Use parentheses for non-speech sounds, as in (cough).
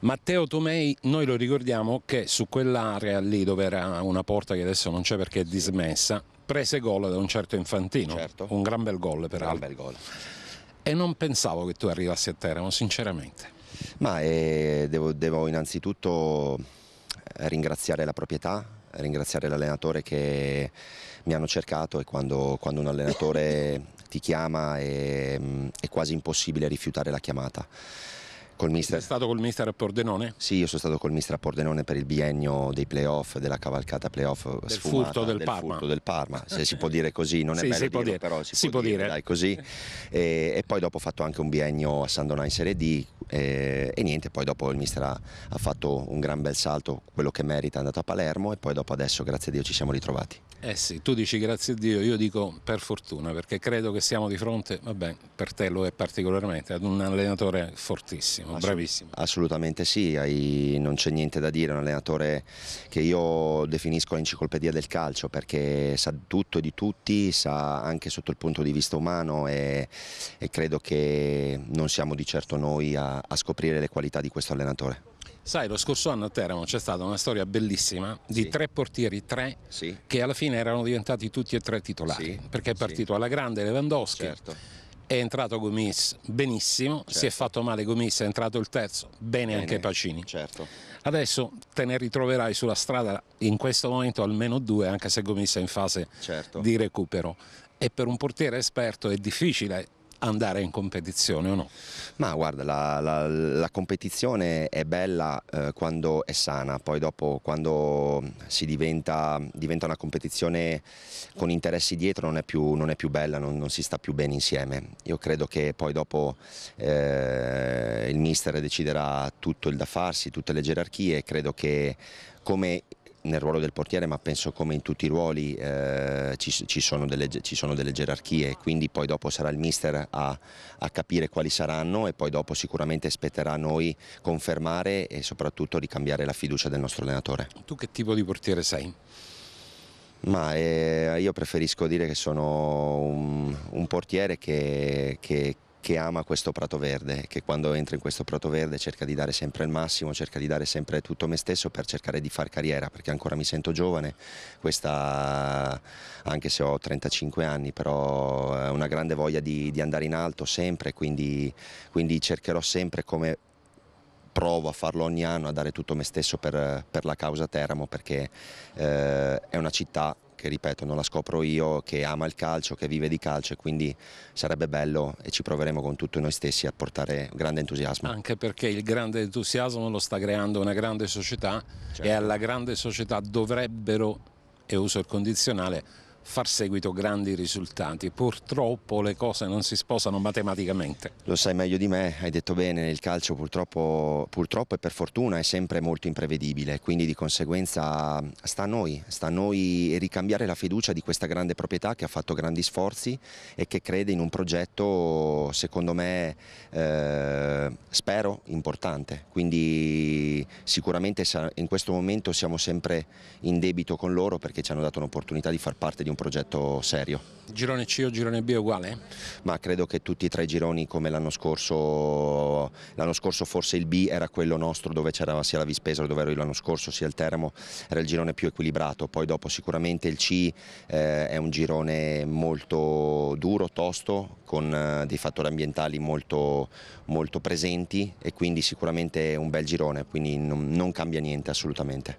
Matteo Tomei, noi lo ricordiamo che su quell'area lì dove era una porta che adesso non c'è perché è dismessa, prese gol da un certo Infantino, certo. un gran bel gol peraltro. Bel gol. E non pensavo che tu arrivassi a Teramo, sinceramente. Ma eh, devo, devo innanzitutto eh, ringraziare la proprietà, ringraziare l'allenatore che mi hanno cercato e quando, quando un allenatore (laughs) ti chiama è, mm, è quasi impossibile rifiutare la chiamata. Col mister... Sei stato col mister a Pordenone? Sì, io sono stato col mister a Pordenone per il biennio dei playoff, della cavalcata playoff del sfumata, furto del, del Parma. Furto del Parma, se si (laughs) può dire così, non è sì, bello dirlo, dire. però si, si può, dire, dire. Dai, così. E, e, poi dopo ho fatto anche un biennio a Sandona in Serie D e, e niente, poi dopo il mister ha, ha, fatto un gran bel salto, quello che merita, è andato a Palermo e poi dopo adesso grazie a Dio ci siamo ritrovati. Eh sì, tu dici grazie a Dio, io dico per fortuna perché credo che siamo di fronte, vabbè, per te lo è particolarmente, ad un allenatore fortissimo bravissimo, Assolut bravissimo. Assolutamente sì, hai, non c'è niente da dire, un allenatore che io definisco l'enciclopedia del calcio perché sa tutto e di tutti, sa anche sotto il punto di vista umano e, e credo che non siamo di certo noi a, a scoprire le qualità di questo allenatore. Sai, lo scorso anno a Teramo c'è stata una storia bellissima di sì. tre portieri, tre, sì. che alla fine erano diventati tutti e tre titolari, sì. perché è partito alla grande Lewandowski, certo è entrato Gomis benissimo, certo. si è certo. fatto male Gomis, è entrato il terzo, bene, bene anche Pacini. Certo. Adesso te ne ritroverai sulla strada in questo momento almeno due, anche se Gomis è in fase certo. di recupero. E per un portiere esperto è difficile andare in competizione o no? Ma guarda, la, la, la competizione è bella eh, quando è sana, poi dopo quando si diventa, diventa una competizione con interessi dietro non è più, non è più bella, non, non, si sta più bene insieme. Io credo che poi dopo eh, il mister deciderà tutto il da farsi, tutte le gerarchie, credo che come nel ruolo del portiere ma penso come in tutti i ruoli eh, ci, ci, sono delle, ci, sono delle, gerarchie quindi poi dopo sarà il mister a, a, capire quali saranno e poi dopo sicuramente spetterà a noi confermare e soprattutto ricambiare la fiducia del nostro allenatore. Tu che tipo di portiere sei? Ma eh, io preferisco dire che sono un, un portiere che, che che ama questo prato verde, che quando entra in questo prato verde cerca di dare sempre il massimo, cerca di dare sempre tutto me stesso per cercare di far carriera, perché ancora mi sento giovane, questa anche se ho 35 anni, però è eh, una grande voglia di, di andare in alto sempre, quindi, quindi cercherò sempre come provo a farlo ogni anno, a dare tutto me stesso per, per la causa Teramo perché eh, è una città che ripeto non la scopro io, che ama il calcio, che vive di calcio e quindi sarebbe bello e ci proveremo con tutti noi stessi a portare grande entusiasmo. Anche perché il grande entusiasmo lo sta creando una grande società certo. e alla grande società dovrebbero, e uso il condizionale, far seguito grandi risultati. Purtroppo le cose non si sposano matematicamente. Lo sai meglio di me, hai detto bene, il calcio purtroppo, purtroppo e per fortuna è sempre molto imprevedibile, quindi di conseguenza sta a noi, sta a noi ricambiare la fiducia di questa grande proprietà che ha fatto grandi sforzi e che crede in un progetto secondo me eh, spero importante, quindi sicuramente in questo momento siamo sempre in debito con loro perché ci hanno dato un'opportunità di far parte di un progetto serio. Girone C o girone B è uguale? Ma credo che tutti e tre i gironi come l'anno scorso, l'anno scorso forse il B era quello nostro dove c'era sia la Vispesaro dove ero io l'anno scorso sia il Teramo, era il girone più equilibrato, poi dopo sicuramente il C eh, è un girone molto duro, tosto, con eh, dei fattori ambientali molto, molto presenti e quindi sicuramente è un bel girone, quindi non, non cambia niente assolutamente.